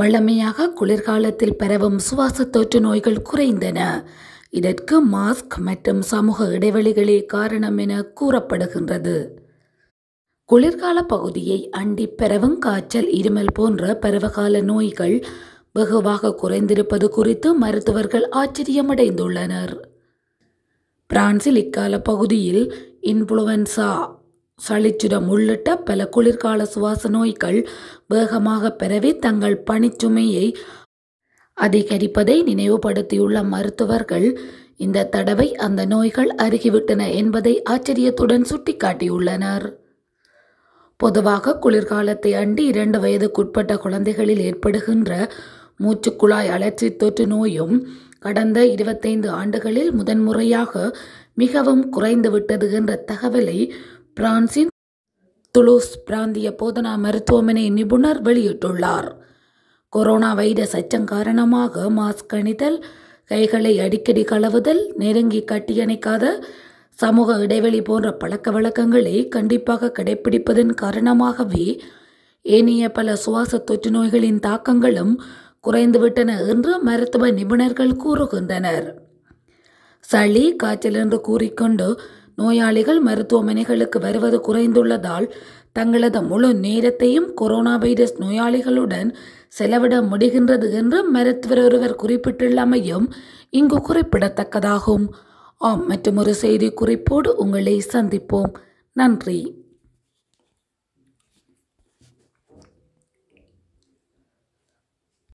வழமையாக குளிர்காலத்தில் பரவும் சுவாச தொற்று நோய்கள் குறைந்தன இதற்கு மாஸ்க் மற்றும் சமூக இடைவெளிகளே காரணம் என கூறப்படுகின்றது குளிர்கால பகுதியை அண்டி பரவும் காய்ச்சல் இருமல் போன்ற பருவகால நோய்கள் வெகுவாக குறைந்திருப்பது குறித்து மருத்துவர்கள் ஆச்சரியமடைந்துள்ளனர் பிரான்சில் இக்கால பகுதியில் இன்ஃப்ளூவன்சா சளிச்சுடம் உள்ளிட்ட பல குளிர்கால சுவாச நோய்கள் வேகமாக பெறவி தங்கள் பணிச்சுமையை அதிகரிப்பதை நினைவுபடுத்தியுள்ள மருத்துவர்கள் இந்த தடவை அந்த நோய்கள் அருகிவிட்டன என்பதை ஆச்சரியத்துடன் சுட்டிக்காட்டியுள்ளனர் பொதுவாக குளிர்காலத்தை அண்டி இரண்டு வயதுக்குட்பட்ட குழந்தைகளில் ஏற்படுகின்ற மூச்சுக்குழாய் அழற்சி தொற்று நோயும் கடந்த இருபத்தைந்து ஆண்டுகளில் முதன்முறையாக மிகவும் குறைந்துவிட்டது என்ற தகவலை பிரான்சின் துலூஸ் பிராந்திய போதனா மருத்துவமனை நிபுணர் வெளியிட்டுள்ளார் கொரோனா வைரஸ் அச்சம் காரணமாக மாஸ்க் அணிதல் கைகளை அடிக்கடி கழுவுதல் நெருங்கி கட்டியணைக்காத சமூக இடைவெளி போன்ற பழக்க வழக்கங்களை கண்டிப்பாக கடைபிடிப்பதன் காரணமாகவே ஏனைய பல சுவாச தொற்று நோய்களின் தாக்கங்களும் குறைந்துவிட்டன என்று மருத்துவ நிபுணர்கள் கூறுகின்றனர் சளி காய்ச்சல் என்று கூறிக்கொண்டு நோயாளிகள் மருத்துவமனைகளுக்கு வருவது குறைந்துள்ளதால் தங்களது முழு நேரத்தையும் கொரோனா வைரஸ் நோயாளிகளுடன் செலவிட முடிகின்றது என்று மருத்துவர் ஒருவர் குறிப்பிட்டுள்ளமையும் இங்கு குறிப்பிடத்தக்கதாகும் ஆம் மற்றும் ஒரு செய்தி குறிப்போடு உங்களை சந்திப்போம் நன்றி